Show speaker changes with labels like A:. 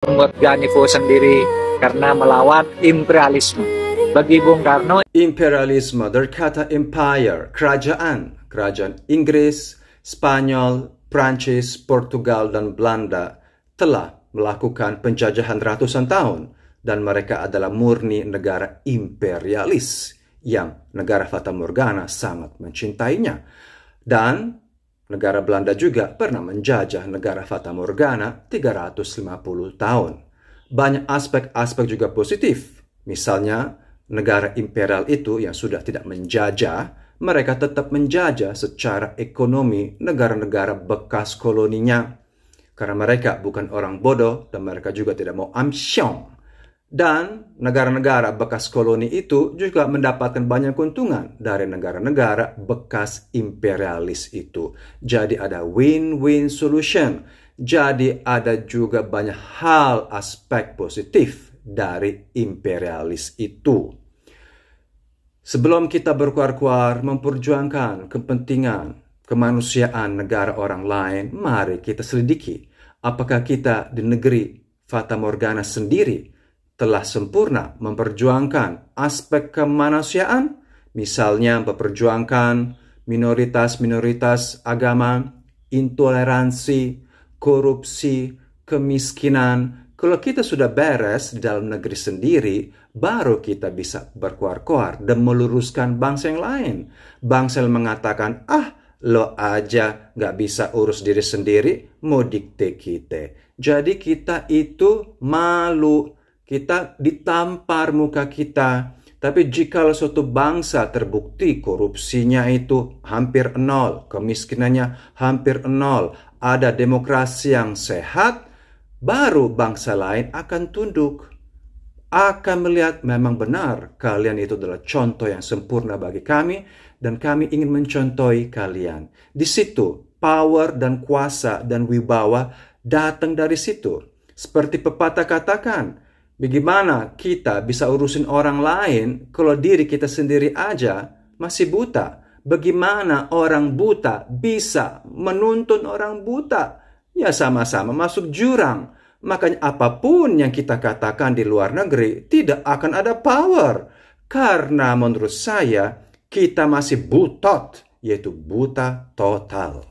A: membuat Ganivo sendiri karena melawan imperialisme. Bagi Bung Karno, imperialisme dari kata empire, kerajaan, kerajaan Inggris, Spanyol, Prancis, Portugal, dan Belanda telah melakukan penjajahan ratusan tahun dan mereka adalah murni negara imperialis yang negara Fata Morgana sangat mencintainya. Dan Negara Belanda juga pernah menjajah negara Fata Morgana 350 tahun. Banyak aspek-aspek juga positif. Misalnya, negara imperial itu yang sudah tidak menjajah, mereka tetap menjajah secara ekonomi negara-negara bekas koloninya. Karena mereka bukan orang bodoh dan mereka juga tidak mau amsyong dan negara-negara bekas koloni itu juga mendapatkan banyak keuntungan dari negara-negara bekas imperialis itu. Jadi ada win-win solution. Jadi ada juga banyak hal aspek positif dari imperialis itu. Sebelum kita berkuar-kuar memperjuangkan kepentingan kemanusiaan negara orang lain, mari kita selidiki apakah kita di negeri Fata Morgana sendiri telah sempurna memperjuangkan aspek kemanusiaan, misalnya memperjuangkan minoritas-minoritas agama, intoleransi, korupsi, kemiskinan. Kalau kita sudah beres di dalam negeri sendiri, baru kita bisa berkuar-kuar dan meluruskan bangsa yang lain. Bangsa yang mengatakan, ah lo aja gak bisa urus diri sendiri, mau dikte kita. Jadi kita itu malu kita ditampar muka kita. Tapi jikalau suatu bangsa terbukti korupsinya itu hampir nol, kemiskinannya hampir nol, ada demokrasi yang sehat, baru bangsa lain akan tunduk. Akan melihat memang benar kalian itu adalah contoh yang sempurna bagi kami dan kami ingin mencontohi kalian. Di situ power dan kuasa dan wibawa datang dari situ. Seperti pepatah katakan, Bagaimana kita bisa urusin orang lain kalau diri kita sendiri aja masih buta? Bagaimana orang buta bisa menuntun orang buta? Ya sama-sama masuk jurang. Makanya apapun yang kita katakan di luar negeri tidak akan ada power. Karena menurut saya kita masih butot, yaitu buta total.